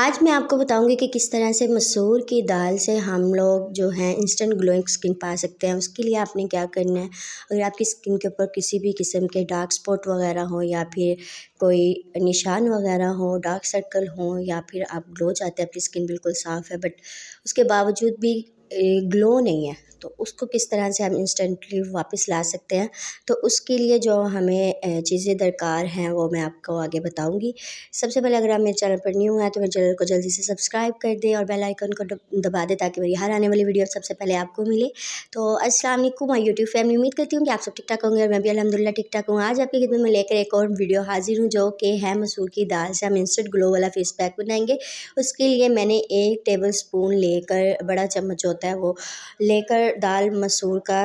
आज मैं आपको बताऊंगी कि किस तरह से मसूर की दाल से हम लोग जो हैं इंस्टेंट ग्लोइंग स्किन पा सकते हैं उसके लिए आपने क्या करना है अगर आपकी स्किन के ऊपर किसी भी किस्म के डार्क स्पॉट वगैरह हो या फिर कोई निशान वगैरह हो डार्क सर्कल हो या फिर आप ग्लो चाहते हैं आपकी स्किन बिल्कुल साफ़ है बट उसके बावजूद भी ग्लो नहीं है तो उसको किस तरह से हम इंस्टेंटली वापस ला सकते हैं तो उसके लिए जो हमें चीज़ें दरकार हैं वो मैं आपको आगे बताऊंगी सबसे पहले अगर आप मेरे चैनल पर न्यू हैं तो मेरे चैनल को जल्दी से सब्सक्राइब कर दें और बेल आइकन को दबा दें ताकि मेरी हर आने वाली वीडियो सबसे पहले आपको मिले तो अस्सलाम वालेकुम मैं यूट्यूब फैमिली उम्मीद करती हूँ कि आप सब ठीक ठाक होंगे और मैं भी अलहमदिल्ला ठीक ठाक हूँ आज आपकी खिदमत में लेकर एक और वीडियो हाजिर हूँ जो कि है मसूर की दाल से हम इंस्टेंट ग्लो वाला फेस पैक बनाएंगे उसके लिए मैंने एक टेबल स्पून लेकर बड़ा चम्मच होता है वो लेकर दाल मसूर का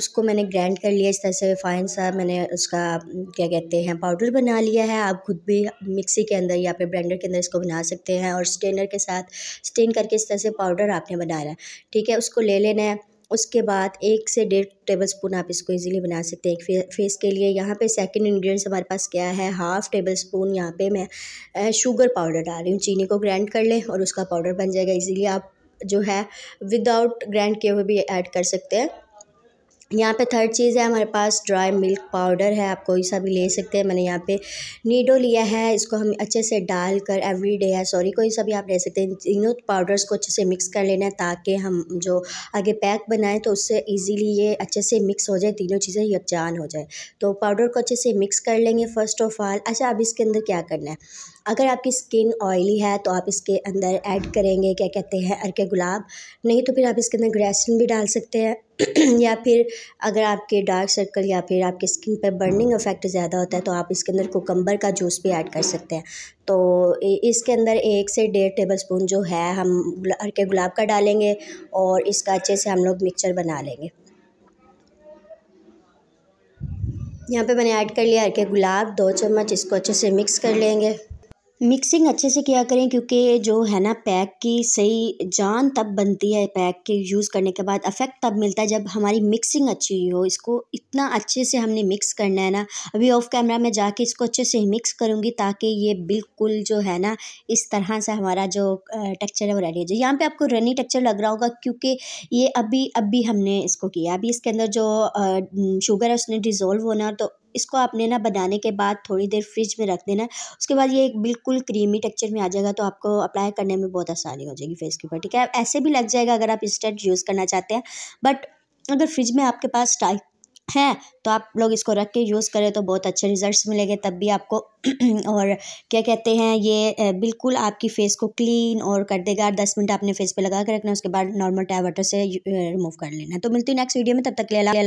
उसको मैंने ग्राइंड कर लिया इस तरह से फाइन सा मैंने उसका क्या कहते हैं पाउडर बना लिया है आप खुद भी मिक्सी के अंदर या फिर ब्लेंडर के अंदर इसको बना सकते हैं और स्टेनर के साथ स्टेन करके इस तरह से पाउडर आपने बनाना है ठीक है उसको ले लेना है उसके बाद एक से डेढ़ टेबल स्पून आप इसको इजीली बना सकते हैं एक फेस के लिए यहाँ पे सेकंड इंग्रेडिएंट्स हमारे पास क्या है हाफ़ टेबल स्पून यहाँ पे मैं शुगर पाउडर डाल रही हूँ चीनी को ग्राइंड कर लें और उसका पाउडर बन जाएगा इजीली आप जो है विदाउट ग्रैंड के वो भी ऐड कर सकते हैं यहाँ पे थर्ड चीज़ है हमारे पास ड्राई मिल्क पाउडर है आप कोई सा भी ले सकते हैं मैंने यहाँ पे नीडो लिया है इसको हम अच्छे से डाल कर एवरी डे है सॉरी कोई सा भी आप ले सकते हैं तीनों पाउडर्स को अच्छे से मिक्स कर लेना है ताकि हम जो आगे पैक बनाएं तो उससे इजीली ये अच्छे से मिक्स हो जाए तीनों चीज़ें यकजान हो जाए तो पाउडर को अच्छे से मिक्स कर लेंगे फ़र्स्ट ऑफ ऑल अच्छा अब इसके अंदर क्या करना है अगर आपकी स्किन ऑयली है तो आप इसके अंदर ऐड करेंगे क्या कहते हैं अरके गुलाब नहीं तो फिर आप इसके अंदर ग्रेसिन भी डाल सकते हैं या फिर अगर आपके डार्क सर्कल या फिर आपके स्किन पर बर्निंग इफेक्ट ज़्यादा होता है तो आप इसके अंदर कोकम्बर का जूस भी ऐड कर सकते हैं तो इसके अंदर एक से डेढ़ टेबल स्पून जो है हम हर के गुलाब का डालेंगे और इसका अच्छे से हम लोग मिक्सचर बना लेंगे यहाँ पे मैंने ऐड कर लिया हर के गुलाब दो चम्मच इसको अच्छे से मिक्स कर लेंगे मिक्सिंग अच्छे से किया करें क्योंकि जो है ना पैक की सही जान तब बनती है पैक के यूज़ करने के बाद अफेक्ट तब मिलता है जब हमारी मिक्सिंग अच्छी हुई हो इसको इतना अच्छे से हमने मिक्स करना है ना अभी ऑफ कैमरा में जाके इसको अच्छे से मिक्स करूँगी ताकि ये बिल्कुल जो है ना इस तरह से हमारा जो टेक्चर है वो रेडी हो जाए यहाँ पर आपको रनी टेक्चर लग रहा होगा क्योंकि ये अभी अभी हमने इसको किया अभी इसके अंदर जो शुगर है उसने डिज़ोल्व होना तो इसको आपने ना बनाने के बाद थोड़ी देर फ्रिज में रख देना उसके बाद ये एक बिल्कुल क्रीमी टेक्चर में आ जाएगा तो आपको अप्लाई करने में बहुत आसानी हो जाएगी फेस के ऊपर ठीक है ऐसे भी लग जाएगा अगर आप इंस्टेंट यूज़ करना चाहते हैं बट अगर फ्रिज में आपके पास टाइप है तो आप लोग इसको रख के यूज़ करें तो बहुत अच्छे रिजल्ट्स मिलेंगे तब भी आपको और क्या कहते हैं ये बिल्कुल आपकी फ़ेस को क्लीन और कर देगा दस मिनट आपने फेस पे लगा के रखना उसके बाद नॉर्मल टैब वाटर से रिमूव कर लेना तो मिलती है नेक्स्ट वीडियो में तब तक ले ला